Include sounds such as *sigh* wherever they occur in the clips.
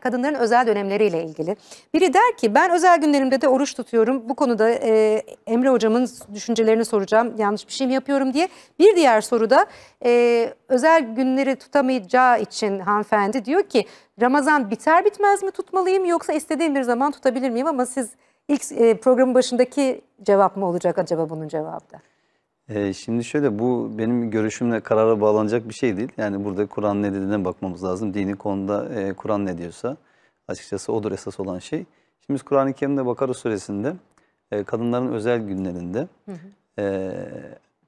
kadınların özel dönemleriyle ilgili. Biri der ki ben özel günlerimde de oruç tutuyorum. Bu konuda e, Emre hocamın düşüncelerini soracağım. Yanlış bir şey mi yapıyorum diye. Bir diğer soruda e, özel günleri tutamayacağı için hanımefendi diyor ki Ramazan biter bitmez mi tutmalıyım yoksa istediğim bir zaman tutabilir miyim? Ama siz ilk e, programın başındaki cevap mı olacak acaba bunun cevabı da? Ee, şimdi şöyle bu benim görüşümle karara bağlanacak bir şey değil. Yani burada Kur'an ne dediğine bakmamız lazım. Dini konuda e, Kur'an ne diyorsa açıkçası odur esas olan şey. Şimdi biz Kur'an-ı Kerim'de Bakara suresinde e, kadınların özel günlerinde hı hı. E,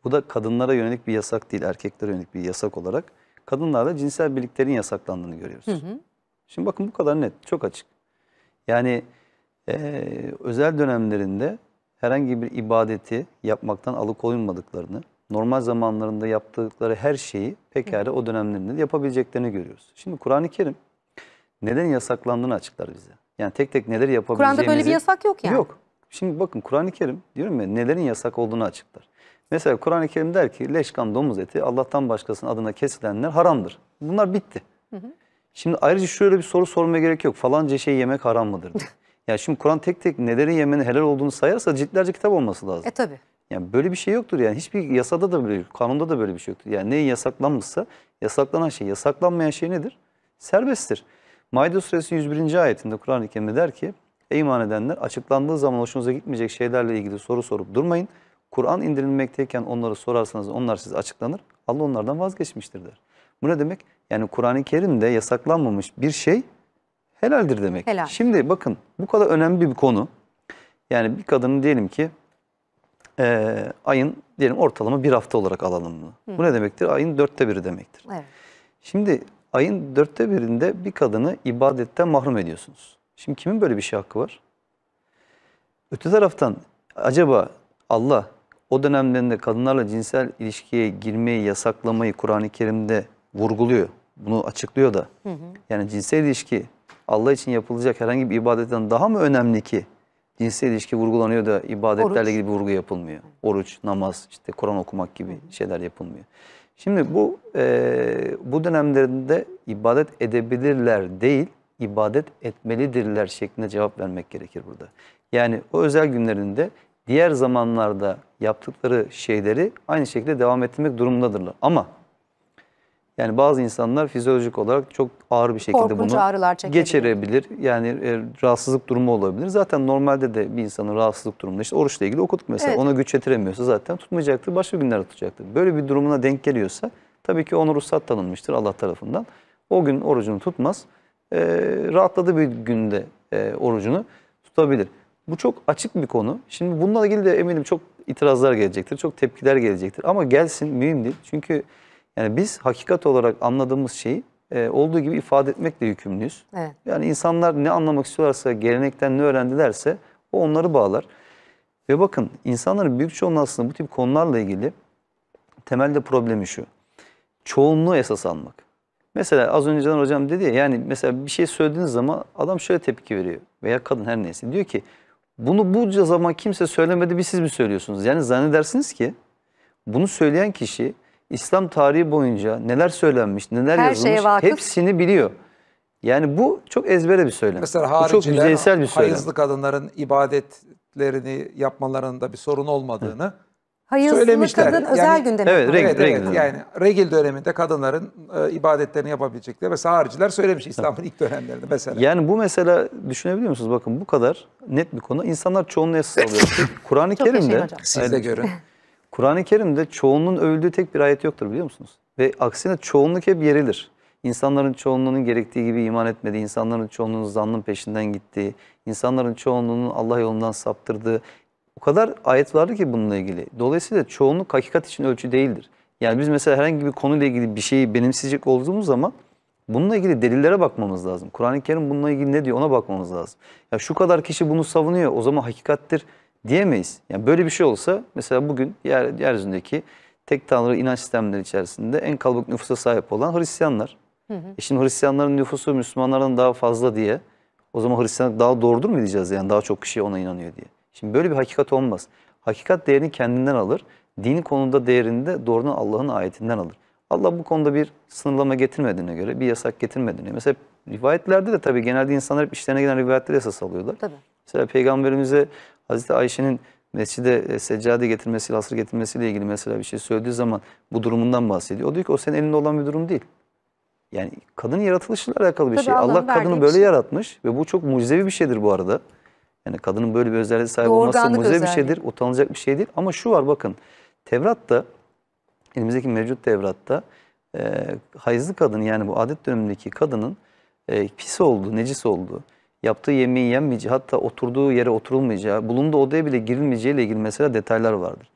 bu da kadınlara yönelik bir yasak değil erkeklere yönelik bir yasak olarak kadınlarla cinsel birliklerin yasaklandığını görüyoruz. Hı hı. Şimdi bakın bu kadar net çok açık. Yani özel dönemlerinde herhangi bir ibadeti yapmaktan alıkoyulmadıklarını, normal zamanlarında yaptıkları her şeyi pekala o dönemlerinde yapabileceklerini görüyoruz. Şimdi Kur'an-ı Kerim neden yasaklandığını açıklar bize. Yani tek tek neler yapabileceğimizi... Kur'an'da böyle bir yasak yok yani. Yok. Şimdi bakın Kur'an-ı Kerim diyorum ya nelerin yasak olduğunu açıklar. Mesela Kur'an-ı Kerim der ki leşkan domuz eti Allah'tan başkasının adına kesilenler haramdır. Bunlar bitti. Hı hı. Şimdi ayrıca şöyle bir soru sormaya gerek yok. Falanca şey yemek haram mıdır? *laughs* Ya şimdi Kur'an tek tek neleri yemenin helal olduğunu sayarsa ciltlerce kitap olması lazım. E tabi. Yani böyle bir şey yoktur yani. Hiçbir yasada da böyle, kanunda da böyle bir şey yoktur. Yani neyin yasaklanmışsa yasaklanan şey, yasaklanmayan şey nedir? Serbesttir. Maide suresi 101. ayetinde Kur'an-ı Kerim'de der ki Ey iman edenler açıklandığı zaman hoşunuza gitmeyecek şeylerle ilgili soru sorup durmayın. Kur'an indirilmekteyken onları sorarsanız onlar size açıklanır. Allah onlardan vazgeçmiştir der. Bu ne demek? Yani Kur'an-ı Kerim'de yasaklanmamış bir şey Helaldir demek. Helal. Şimdi bakın bu kadar önemli bir konu. Yani bir kadının diyelim ki e, ayın diyelim ortalama bir hafta olarak alalım bunu. Hı. Bu ne demektir? Ayın dörtte biri demektir. Evet. Şimdi ayın dörtte birinde bir kadını ibadetten mahrum ediyorsunuz. Şimdi kimin böyle bir şey hakkı var? Öte taraftan acaba Allah o dönemlerinde kadınlarla cinsel ilişkiye girmeyi yasaklamayı Kur'an-ı Kerim'de vurguluyor. Bunu açıklıyor da. Hı hı. Yani cinsel ilişki Allah için yapılacak herhangi bir ibadetten daha mı önemli ki? Cinsel ilişki vurgulanıyor da ibadetlerle ilgili bir vurgu yapılmıyor. Oruç, namaz, işte Kur'an okumak gibi şeyler yapılmıyor. Şimdi bu e, bu dönemlerinde ibadet edebilirler değil, ibadet etmelidirler şeklinde cevap vermek gerekir burada. Yani o özel günlerinde diğer zamanlarda yaptıkları şeyleri aynı şekilde devam ettirmek durumundadırlar. Ama yani bazı insanlar fizyolojik olarak çok ağır bir şekilde Korkunç bunu geçirebilir. Yani e, rahatsızlık durumu olabilir. Zaten normalde de bir insanın rahatsızlık durumunda işte oruçla ilgili okuduk mesela. Evet. Ona güç yetiremiyorsa zaten tutmayacaktır. Başka günler tutacaktır. Böyle bir durumuna denk geliyorsa tabii ki ona ruhsat tanınmıştır Allah tarafından. O gün orucunu tutmaz. E, rahatladığı bir günde e, orucunu tutabilir. Bu çok açık bir konu. Şimdi bununla ilgili de eminim çok itirazlar gelecektir. Çok tepkiler gelecektir. Ama gelsin mühim değil. Çünkü yani biz hakikat olarak anladığımız şeyi e, olduğu gibi ifade etmekle yükümlüyüz. Evet. Yani insanlar ne anlamak istiyorlarsa, gelenekten ne öğrendilerse o onları bağlar. Ve bakın insanların büyük çoğunluğu aslında bu tip konularla ilgili temelde problemi şu. Çoğunluğu esas almak. Mesela az önce Can Hocam dedi ya yani mesela bir şey söylediğiniz zaman adam şöyle tepki veriyor veya kadın her neyse diyor ki bunu bunca zaman kimse söylemedi bir siz mi söylüyorsunuz? Yani zannedersiniz ki bunu söyleyen kişi İslam tarihi boyunca neler söylenmiş, neler Her yazılmış vakıf. hepsini biliyor. Yani bu çok ezbere bir söylem. Mesela bu çok yüzeysel bir söylem. hayızlı kadınların ibadetlerini yapmalarında bir sorun olmadığını Hı. Hayızlı söylemişler. kadın özel yani, Evet, regl, Evet, regl. evet. Yani regil döneminde kadınların e, ibadetlerini yapabilecekleri mesela hariciler söylemiş İslam'ın ilk dönemlerinde mesela. Yani bu mesela düşünebiliyor musunuz? Bakın bu kadar net bir konu. İnsanlar çoğunluğa sallıyor. *laughs* Kur'an-ı Çok yaşayın Kerim'de Siz de görün. *laughs* Kur'an-ı Kerim'de çoğunluğun övüldüğü tek bir ayet yoktur biliyor musunuz? Ve aksine çoğunluk hep yerilir. İnsanların çoğunluğunun gerektiği gibi iman etmediği, insanların çoğunluğunun zannın peşinden gittiği, insanların çoğunluğunun Allah yolundan saptırdığı o kadar ayet vardı ki bununla ilgili. Dolayısıyla çoğunluk hakikat için ölçü değildir. Yani biz mesela herhangi bir konuyla ilgili bir şeyi benimseyecek olduğumuz zaman bununla ilgili delillere bakmamız lazım. Kur'an-ı Kerim bununla ilgili ne diyor ona bakmamız lazım. Ya şu kadar kişi bunu savunuyor o zaman hakikattir diyemeyiz. Yani böyle bir şey olsa mesela bugün yer, yeryüzündeki tek tanrı inanç sistemleri içerisinde en kalabalık nüfusa sahip olan Hristiyanlar. Hı hı. E şimdi Hristiyanların nüfusu Müslümanlardan daha fazla diye o zaman Hristiyanlık daha doğrudur mu diyeceğiz yani daha çok kişi ona inanıyor diye. Şimdi böyle bir hakikat olmaz. Hakikat değerini kendinden alır. Din konuda değerini de doğrudan Allah'ın ayetinden alır. Allah bu konuda bir sınırlama getirmediğine göre, bir yasak getirmediğine. Mesela rivayetlerde de tabii genelde insanlar hep işlerine gelen rivayetleri esas alıyorlar. Tabii. Mesela peygamberimize Hazreti Ayşe'nin mescide e, seccade getirmesiyle, asır getirmesiyle ilgili mesela bir şey söylediği zaman bu durumundan bahsediyor. O diyor ki o senin elinde olan bir durum değil. Yani kadın yaratılışıyla alakalı bir Tabii şey. Allah kadını böyle şey. yaratmış ve bu çok mucizevi bir şeydir bu arada. Yani kadının böyle bir özelliğe sahip Doğurganlık olması mucizevi bir şeydir, utanılacak bir şey değil. Ama şu var bakın, Tevrat'ta, elimizdeki mevcut Tevrat'ta e, hayızlı kadın yani bu adet dönemindeki kadının e, pis olduğu, necis olduğu, yaptığı yemeği yenmeyeceği, hatta oturduğu yere oturulmayacağı, bulunduğu odaya bile girilmeyeceği ile ilgili mesela detaylar vardır.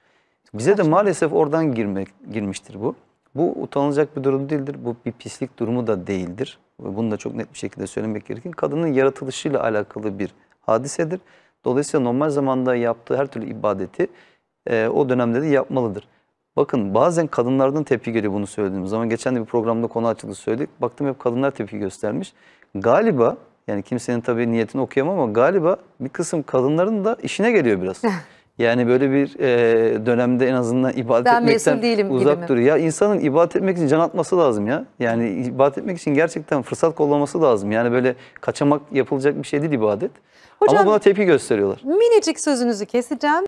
Bize de maalesef oradan girmek girmiştir bu. Bu utanılacak bir durum değildir. Bu bir pislik durumu da değildir. Bunu da çok net bir şekilde söylemek gerekir. Kadının yaratılışıyla alakalı bir hadisedir. Dolayısıyla normal zamanda yaptığı her türlü ibadeti e, o dönemde de yapmalıdır. Bakın bazen kadınlardan tepki geliyor bunu söylediğimiz zaman. Geçen de bir programda konu açıldı söyledik. Baktım hep kadınlar tepki göstermiş. Galiba yani kimsenin tabii niyetini okuyamam ama galiba bir kısım kadınların da işine geliyor biraz. *laughs* Yani böyle bir e, dönemde en azından ibadet ben etmekten değilim uzak duruyor. Ya insanın ibadet etmek için can atması lazım ya. Yani ibadet etmek için gerçekten fırsat kollaması lazım. Yani böyle kaçamak yapılacak bir şey değil ibadet. Hocam, Ama buna tepki gösteriyorlar. Minicik sözünüzü keseceğim.